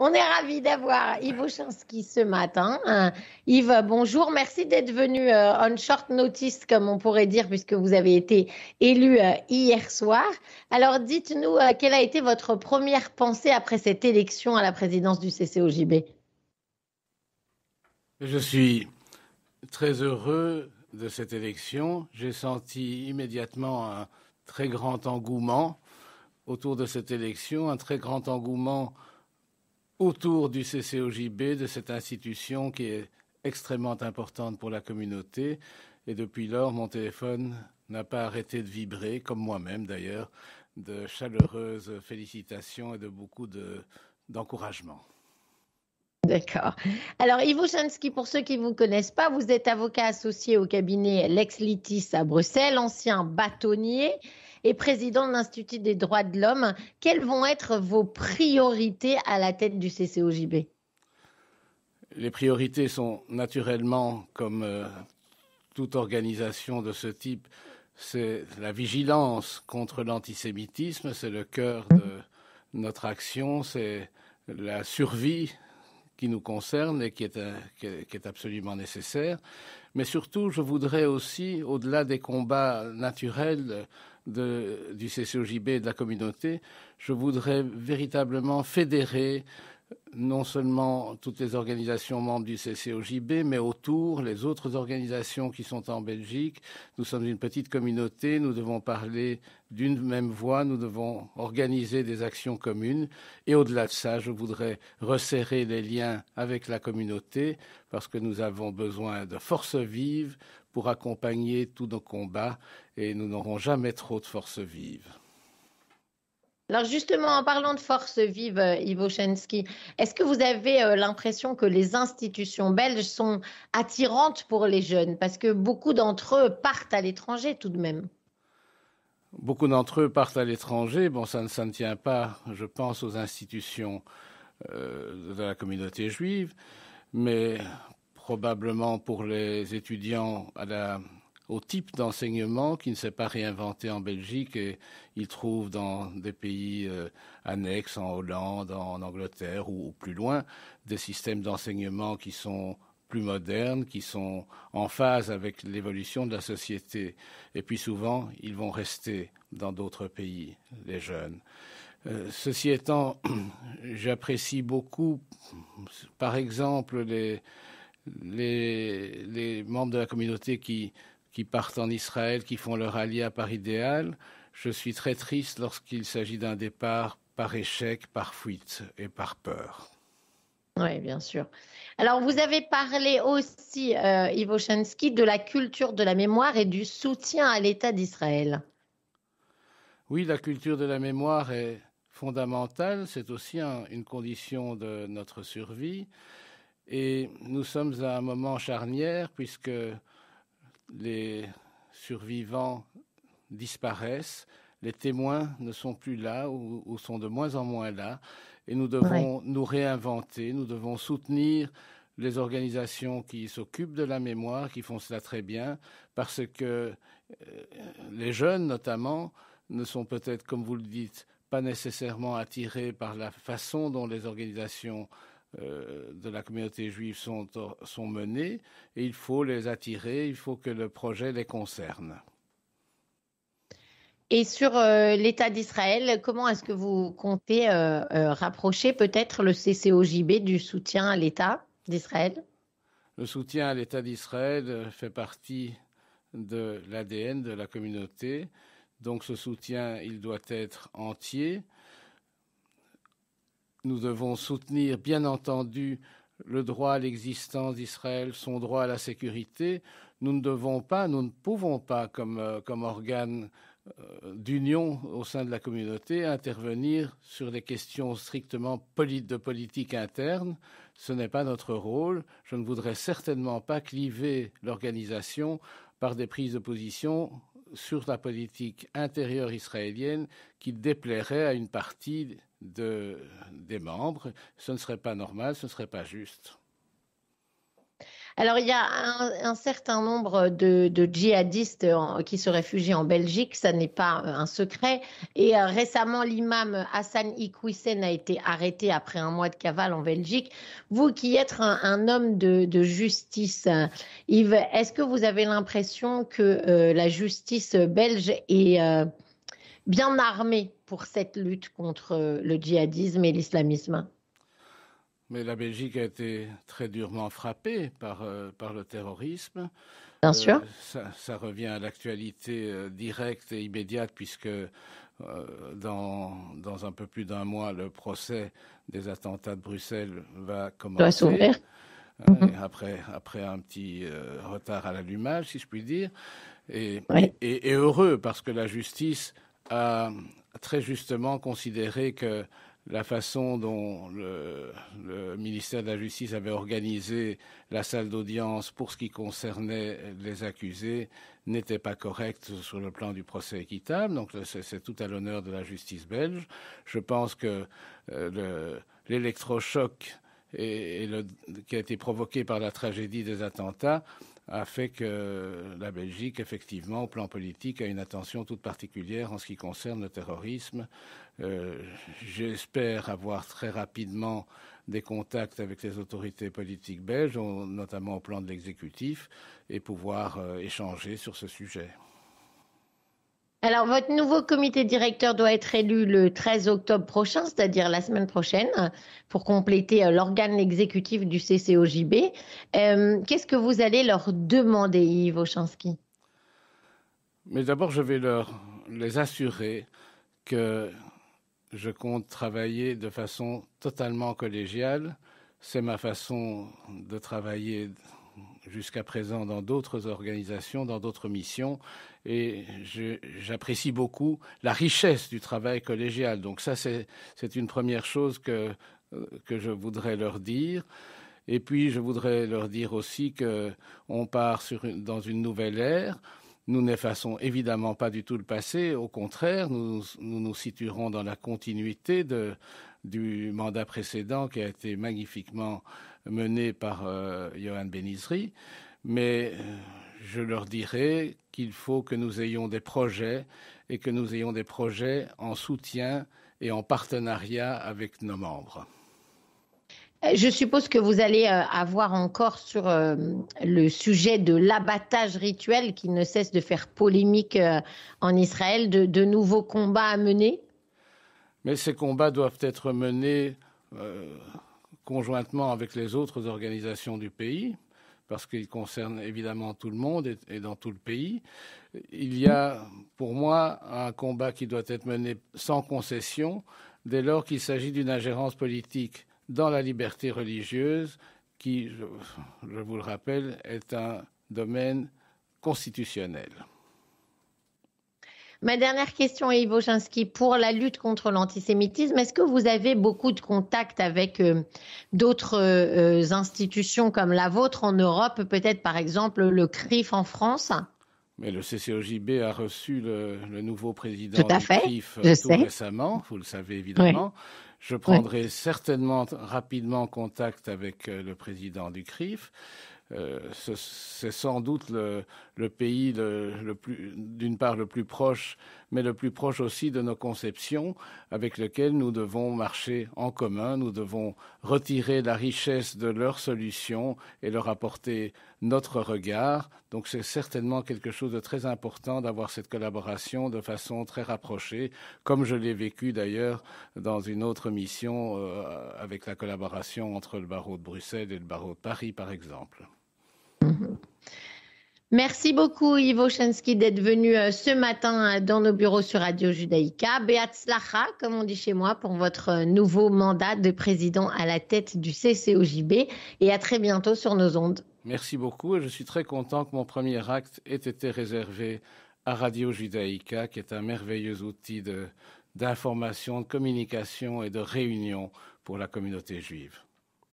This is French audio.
On est ravis d'avoir Yves ce matin. Euh, Yves, bonjour. Merci d'être venu en euh, on short notice, comme on pourrait dire, puisque vous avez été élu euh, hier soir. Alors, dites-nous, quelle a été votre première pensée après cette élection à la présidence du CCOJB Je suis très heureux de cette élection. J'ai senti immédiatement un très grand engouement autour de cette élection, un très grand engouement autour du CCOJB, de cette institution qui est extrêmement importante pour la communauté. Et depuis lors, mon téléphone n'a pas arrêté de vibrer, comme moi-même d'ailleurs, de chaleureuses félicitations et de beaucoup d'encouragement. D'accord. Alors, Ivo Chansky, pour ceux qui ne vous connaissent pas, vous êtes avocat associé au cabinet Lex Litis à Bruxelles, ancien bâtonnier et président de l'Institut des droits de l'homme. Quelles vont être vos priorités à la tête du CCOJB Les priorités sont naturellement, comme euh, toute organisation de ce type, c'est la vigilance contre l'antisémitisme, c'est le cœur de notre action, c'est la survie qui nous concerne et qui est, qui est, absolument nécessaire. Mais surtout, je voudrais aussi, au-delà des combats naturels du CCOJB et de la communauté, je voudrais véritablement fédérer non seulement toutes les organisations membres du CCOJB, mais autour, les autres organisations qui sont en Belgique. Nous sommes une petite communauté, nous devons parler d'une même voix, nous devons organiser des actions communes. Et au-delà de ça, je voudrais resserrer les liens avec la communauté, parce que nous avons besoin de forces vives pour accompagner tous nos combats, et nous n'aurons jamais trop de forces vives. Alors justement, en parlant de force vive, euh, Ivo est-ce que vous avez euh, l'impression que les institutions belges sont attirantes pour les jeunes Parce que beaucoup d'entre eux partent à l'étranger tout de même. Beaucoup d'entre eux partent à l'étranger. Bon, ça ne, s'en tient pas, je pense, aux institutions euh, de la communauté juive, mais probablement pour les étudiants à la au type d'enseignement qui ne s'est pas réinventé en Belgique et il trouve dans des pays euh, annexes, en Hollande, en Angleterre ou, plus loin, des systèmes d'enseignement qui sont plus modernes, qui sont en phase avec l'évolution de la société. Et puis souvent, ils vont rester dans d'autres pays, les jeunes. Euh, ceci étant, j'apprécie beaucoup, par exemple, les, les, membres de la communauté qui qui partent en Israël, qui font leur allié à part idéal. Je suis très triste lorsqu'il s'agit d'un départ par échec, par fuite et par peur. Oui, bien sûr. Alors, vous avez parlé aussi, euh, de la culture de la mémoire et du soutien à l'État d'Israël. Oui, la culture de la mémoire est fondamentale. C'est aussi une condition de notre survie. Et nous sommes à un moment charnière, puisque les survivants disparaissent, les témoins ne sont plus là ou, sont de moins en moins là, et nous devons nous réinventer, nous devons soutenir les organisations qui s'occupent de la mémoire, qui font cela très bien, parce que euh, les jeunes notamment ne sont peut-être, comme vous le dites, pas nécessairement attirés par la façon dont les organisations euh, de la communauté juive sont, sont menées et il faut les attirer, il faut que le projet les concerne. Et sur euh, l'État d'Israël, comment est-ce que vous comptez euh, rapprocher peut-être le CCOJB du soutien à l'État d'Israël Le soutien à l'État d'Israël fait partie de l'ADN de la communauté. Donc ce soutien, il doit être entier. Nous devons soutenir, bien entendu, le droit à l'existence d'Israël, son droit à la sécurité. Nous ne devons pas, nous ne pouvons pas, comme, euh, comme organe euh, d'union au sein de la communauté, intervenir sur des questions strictement de politique interne. Ce n'est pas notre rôle. Je ne voudrais certainement pas cliver l'organisation par des prises de position sur la politique intérieure israélienne qui déplairait à une partie de, des membres. Ce ne serait pas normal, ce ne serait pas juste. Alors, il y a un, certain nombre de, djihadistes qui se réfugient en Belgique, ça n'est pas euh, un secret. Et euh, récemment, l'imam Hassan Iquissen a été arrêté après un mois de cavale en Belgique. Vous qui êtes un, homme de, justice, Yves, est-ce que vous avez l'impression que euh, la justice belge est bien armés pour cette lutte contre euh, le djihadisme et l'islamisme. Mais la Belgique a été très durement frappée par, euh, par le terrorisme. Bien euh, sûr. ça, revient à l'actualité directe et immédiate, puisque dans, un peu plus d'un mois, le procès des attentats de Bruxelles va commencer. Doit s'ouvrir. Mhm. Après, après un petit retard à l'allumage, si je puis dire. et, heureux, parce que la justice a très justement considéré que la façon dont le, ministère de la Justice avait organisé la salle d'audience pour ce qui concernait les accusés n'était pas correcte sur le plan du procès équitable. Donc c'est tout à l'honneur de la justice belge. Je pense que euh, l'électrochoc qui a été provoqué par la tragédie des attentats a fait que la Belgique, effectivement, au plan politique, a une attention toute particulière en ce qui concerne le terrorisme. Euh, j'espère avoir très rapidement des contacts avec les autorités politiques belges, notamment au plan de l'exécutif, et pouvoir euh, échanger sur ce sujet. Alors, votre nouveau comité directeur doit être élu le 13 octobre prochain, c'est-à-dire la semaine prochaine, pour compléter euh, l'organe exécutif du CCOJB. Euh, qu'est-ce que vous allez leur demander, Yves Ochanski Mais d'abord, je vais leur, les assurer que je compte travailler de façon totalement collégiale. C'est ma façon de travailler jusqu'à présent dans d'autres organisations, dans d'autres missions, et j'apprécie beaucoup la richesse du travail collégial. Donc ça, c'est une première chose que, que je voudrais leur dire. Et puis, je voudrais leur dire aussi que on part sur dans une nouvelle ère. Nous n'effaçons évidemment pas du tout le passé, au contraire, nous nous, nous situerons dans la continuité de, du mandat précédent qui a été magnifiquement menée par euh, Johan Benizri, mais euh, je leur dirais qu'il faut que nous ayons des projets et que nous ayons des projets en soutien et en partenariat avec nos membres. Euh, je suppose que vous allez avoir encore sur le sujet de l'abattage rituel qui ne cesse de faire polémique en Israël, de, nouveaux combats à mener. Mais ces combats doivent être menés conjointement avec les autres organisations du pays, parce qu'il concerne évidemment tout le monde et, dans tout le pays. Il y a, pour moi, un combat qui doit être mené sans concession dès lors qu'il s'agit d'une ingérence politique dans la liberté religieuse, qui, je, je vous le rappelle, est un domaine constitutionnel. Ma dernière question, Yves Ochinski, pour la lutte contre l'antisémitisme, est-ce que vous avez beaucoup de contacts avec euh, d'autres euh, institutions comme la vôtre en Europe, peut-être par exemple le CRIF en France mais le CCOJB a reçu le, nouveau président du CRIF euh, récemment, vous le savez évidemment. Je prendrai certainement rapidement contact avec le président du CRIF. Euh, c'est sans doute le, pays plus, d'une part le plus proche, mais le plus proche aussi de nos conceptions, avec lesquelles nous devons marcher en commun, nous devons retirer la richesse de leurs solutions et leur apporter notre regard. Donc c'est certainement quelque chose de très important d'avoir cette collaboration de façon très rapprochée, comme je l'ai vécu d'ailleurs dans une autre mission euh, avec la collaboration entre le barreau de Bruxelles et le barreau de Paris, par exemple. Merci beaucoup Ivo Chensky, d'être venu euh, ce matin euh, dans nos bureaux sur Radio Judaïka. Beatzlacha, comme on dit chez moi, pour votre euh, nouveau mandat de président à la tête du CCOJB et à très bientôt sur nos ondes. Merci beaucoup et je suis très content que mon premier acte ait été réservé à Radio Judaïka, qui est un merveilleux outil d'information, de communication et de réunion pour la communauté juive.